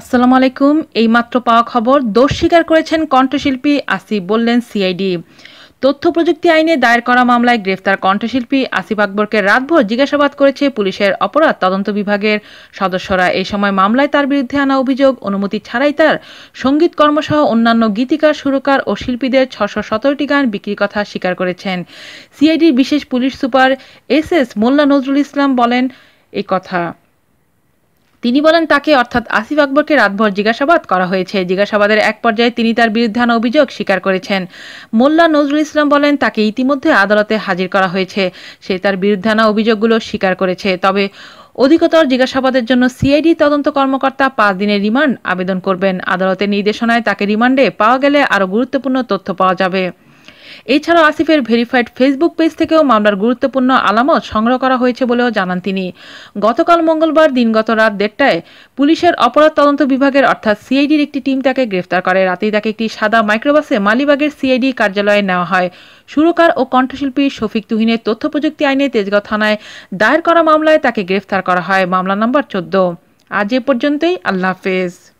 আসসালামু আলাইকুম এই মাত্র পাওয়া খবর দোষ স্বীকার করেছেন কণ্ঠশিল্পী আসিফ বললেন সিআইডি তথ্য প্রযুক্তি আইনে দায়ের করা মামলায় গ্রেফতার কণ্ঠশিল্পী আসিফ আকবরকে রাতভর জিজ্ঞাসাবাদ করেছে পুলিশের অপরাধ তদন্ত বিভাগের সদস্যরা এই সময় মামলায় তার বিরুদ্ধে আনা অভিযোগ অনুমতি ছাড়াই তার সঙ্গীত কর্মসহ অন্যান্য গীতিকার সুরকার ও শিল্পীদের ছশো সতেরোটি গান বিক্রির কথা স্বীকার করেছেন সিআইডির বিশেষ police super S S Molla Nazrul Islam বলেন এই কথা তিনি বলেন তাকে অর্থাৎ আসিফ আকবরকে রাতভর জিজ্ঞাসাবাদ করা হয়েছে জিজ্ঞাসাবাদের এক পর্যায়ে তিনি তার বিরুদ্ধে আনা অভিযোগ স্বীকার করেছেন মোল্লা নজরুল ইসলাম বলেন তাকে ইতিমধ্যে আদালতে হাজির করা হয়েছে সে তার বিরুদ্ধে আনা অভিযোগগুলো স্বীকার করেছে তবে অধিকতর জিজ্ঞাসাবাদের জন্য সিআইডি তদন্ত কর্মকর্তা পাঁচ দিনের রিমান্ড আবেদন করবেন আদালতের নির্দেশনায় তাকে রিমান্ডে পাওয়া গেলে আরও গুরুত্বপূর্ণ তথ্য পাওয়া যাবে এছাড়াও আসিফের ভেরিফাইড ফেসবুক পেজ থেকেও মামলার গুরুত্বপূর্ণ আলামত সংগ্রহ করা হয়েছে বলেও জানান তিনি গতকাল মঙ্গলবার দিনগত রাত দেড়টায় পুলিশের অপরাধ তদন্ত বিভাগের অর্থাৎ সিআইডির একটি টিম তাকে গ্রেফতার করে রাতেই তাকে একটি সাদা মাইক্রোবাসে মালিবাগের সিআইডি কার্যালয়ে নেওয়া হয় সুরকার ও কণ্ঠশিল্পী শফিক তুহিনের তথ্য প্রযুক্তি আইনে তেজগাঁও থানায় দায়ের করা মামলায় তাকে গ্রেফতার করা হয় মামলা নম্বর চোদ্দ আজ এ পর্যন্তই আল্লাহ হাফেজ